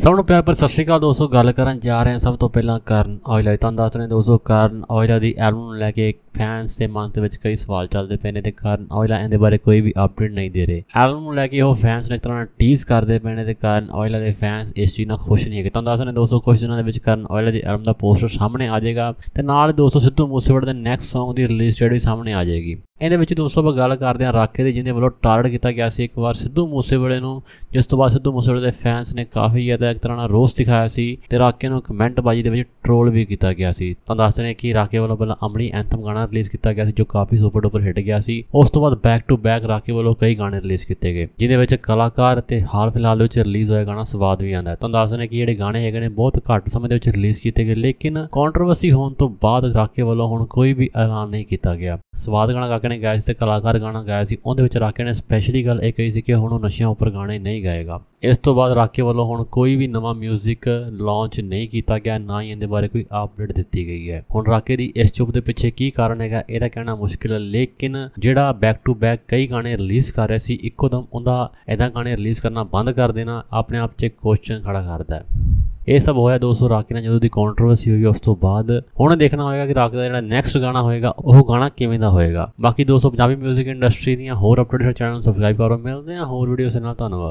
ਸਭ ਨੂੰ ਪਿਆਰ ਪਰ ਸਤਿ ਸ਼੍ਰੀ ਅਕਾਲ ਦੋਸਤੋ ਗੱਲ ਕਰਨ ਜਾ ਰਹੇ ਹਾਂ ਸਭ ਤੋਂ ਪਹਿਲਾਂ ਕਰਨ ਔਜਲਾ ਤੁਹਾਨੂੰ ਦੱਸ ਰਹੇ ਦੋਸਤੋ ਕਰਨ ਔਜਲਾ ਦੀ ਐਲਬਮ ਨੂੰ ਲੈ ਕੇ ਫੈਨਸ ਦੇ ਮਨ ਦੇ ਵਿੱਚ ਕਈ ਸਵਾਲ ਚੱਲਦੇ ਪਏ ਨੇ ਤੇ ਕਾਰਨ ਆਇਲਾ ਇਹਦੇ ਬਾਰੇ ਕੋਈ ਵੀ ਅਪਡੇਟ ਨਹੀਂ ਦੇ ਰਹੇ ਐਲਬਮ ਨੂੰ ਲੈ ਕੇ ਉਹ ਫੈਨਸ ਨੇ ਇੱਕ ਤਰ੍ਹਾਂ ਨਾਲ ਟੀਜ਼ ਕਰਦੇ ਪਏ ਨੇ ਤੇ ਕਾਰਨ ਆਇਲਾ ਦੇ ਫੈਨਸ ਇਸ ਚੀਜ਼ ਨਾਲ ਖੁਸ਼ ਨਹੀਂ ਹੈਗੇ ਤੁਹਾਨੂੰ ਦੱਸ ਰਹੇ ਦੋਸਤੋ ਕੁਝ ਦਿਨਾਂ ਦੇ ਵਿੱਚ ਕਾਰਨ ਆਇਲਾ ਦੀ ਐਲਬਮ ਦਾ ਪੋਸਟਰ ਸਾਹਮਣੇ ਆ ਜਾਏਗਾ ਤੇ ਨਾਲ ਦੋਸਤੋ ਸਿੱਧੂ ਮੂਸੇਵਾਲੇ ਦੇ ਨੈਕਸਟ Song ਦੀ ਰਿਲੀਜ਼ ਡੇਟ ਵੀ ਸਾਹਮਣੇ ਆ ਜਾਏਗੀ ਇਹਦੇ ਵਿੱਚ ਦੋਸਤੋ ਆਪਾਂ ਗੱਲ ਕਰਦੇ ਹਾਂ ਰਾਕੇ ਦੀ ਜਿੰਦੇ ਵੱਲੋਂ ਟਾਰਗੇਟ ਕੀਤਾ ਗਿਆ ਸੀ ਇੱਕ ਵਾਰ ਸਿੱਧੂ ਮੂਸੇਵਾਲੇ ਨੂੰ ਜਿਸ ਤੋਂ ਬਾਅਦ ਸਿੱਧੂ ਮੂਸੇਵਾਲੇ ਦੇ ਫੈਨਸ ਨੇ ਕਾਫੀ ਜ਼ਿਆਦਾ ਇੱਕ ਤਰ੍ਹਾਂ ਨਾਲ ਰੋਸ ਦਿਖਾਇਆ ਸੀ ਤੇ ਰਾਕੇ ਨੂੰ ਕਮੈਂਟ ਬਾਜੀ ਦੇ ਵਿੱਚ ਟ੍ਰੋਲ ਵੀ ਕੀਤਾ ਗਿਆ ਸੀ ਤਾਂ ਦੱਸਦੇ ਨੇ ਕਿ ਰਾਕੇ ਵੱਲੋਂ ਪਹਿਲਾਂ ਅਮਲੀ ਐਂਥਮ ਗਾਣਾ ਗਾਣਾ ਰਿਲੀਜ਼ ਕੀਤਾ ਗਿਆ ਸੀ ਜੋ ਕਾਫੀ ਸੁਪਰ ਡੂਪਰ ਹਿੱਟ ਗਿਆ ਸੀ ਉਸ ਤੋਂ ਬਾਅਦ ਬੈਕ ਟੂ ਬੈਕ ਰਾਕੀ ਵੱਲੋਂ ਕਈ ਗਾਣੇ ਰਿਲੀਜ਼ ਕੀਤੇ ਗਏ ਜਿਨ੍ਹਾਂ ਵਿੱਚ ਕਲਾਕਾਰ ਤੇ ਹਾਲ ਫਿਲਹਾਲ ਵਿੱਚ ਰਿਲੀਜ਼ ਹੋਇਆ ਗਾਣਾ ਸਵਾਦ ਵੀ ਆਂਦਾ ਤੁਹਾਨੂੰ ਦੱਸਦੇ ਨੇ ਕਿ ਜਿਹੜੇ ਗਾਣੇ ਹੈਗੇ ਨੇ ਬਹੁਤ ਘੱਟ ਸਮੇਂ ਦੇ ਵਿੱਚ ਰਿਲੀਜ਼ ਕੀਤੇ ਗਏ ਲੇਕਿਨ ਕੰਟਰੋਵਰਸੀ ਹੋਣ ਤੋਂ ਬਾਅਦ ਰਾਕੀ ਵੱਲੋਂ ਹੁਣ ਕੋਈ ਵੀ ਐਲਾਨ ਨਹੀਂ ਕੀਤਾ ਗਿਆ ਸਵਾਦ ਗਾਣਾ ਕਾਕੇ ਨੇ ਗਾਇਆ ਸੀ ਤੇ ਕਲਾਕਾਰ ਗਾਣਾ ਗਾਇਆ ਸੀ ਉਹਦੇ ਵਿੱਚ ਰਾਕੇ ਨੇ ਸਪੈਸ਼ਲੀ ਗੱਲ ਇਹ ਕਹੀ ਸੀ ਕਿ ਹੁਣ ਉਹ ਨਸ਼ਿਆਂ ਉੱਪਰ ਗਾਣੇ ਨਹੀਂ ਗਾਏਗਾ ਇਸ ਤੋਂ ਬਾਅਦ ਰਾਕੇ ਵੱਲੋਂ ਹੁਣ ਕੋਈ ਵੀ ਨਵਾਂ 뮤직 ਲਾਂਚ ਨਹੀਂ ਕੀਤਾ ਗਿਆ ਨਾ ਹੀ ਇਹਦੇ ਬਾਰੇ ਕੋਈ ਅਪਡੇਟ ਦਿੱਤੀ ਗਈ ਹੈ ਹੁਣ ਰਾਕੇ ਦੀ ਇਸ ਚੁੱਪ ਦੇ ਪਿੱਛੇ ਕੀ ਕਾਰਨ ਹੈਗਾ ਇਹਦਾ ਕਹਿਣਾ ਮੁਸ਼ਕਿਲ ਹੈ ਲੇਕਿਨ ਜਿਹੜਾ ਬੈਕ ਟੂ ਬੈਕ ਕਈ ਗਾਣੇ ਰਿਲੀਜ਼ ਕਰ ਰਿਹਾ ਸੀ ਇੱਕੋ ਦਮ ਉਹਦਾ ਇਹਦਾ ਗਾਣੇ ਰਿਲੀਜ਼ ਕਰਨਾ ਬੰਦ ਕਰ ਦੇਣਾ ਆਪਣੇ ਆਪ 'ਚ ਇੱਕ ਕੁਐਸਚਨ ਖੜਾ ਕਰਦਾ ਹੈ ਇਹ ਸਭ ਹੋਇਆ ਦੋਸਤੋ ਰਾਕੀ ਨਾਲ ਜਦੋਂ ਦੀ ਕੰਟਰੋਵਰਸੀ ਹੋਈ ਉਸ ਤੋਂ ਬਾਅਦ ਹੁਣ ਦੇਖਣਾ ਹੋਏਗਾ ਕਿ ਰਾਕੀ ਦਾ ਜਿਹੜਾ ਨੈਕਸਟ ਗਾਣਾ ਹੋਏਗਾ ਉਹ ਗਾਣਾ ਕਿਵੇਂ ਦਾ ਹੋਏਗਾ ਬਾਕੀ ਦੋਸਤੋ ਪੰਜਾਬੀ 뮤직 ਇੰਡਸਟਰੀ ਦੀਆਂ ਹੋਰ ਅਪਡੇਟਸ ਚੈਨਲ ਨੂੰ ਸਬਸਕ੍ਰਾਈਬ ਕਰੋ ਮਿਲਦੇ ਹਾਂ ਹੋਰ ਵੀਡੀਓਸ ਨਾਲ ਧੰਨਵਾਦ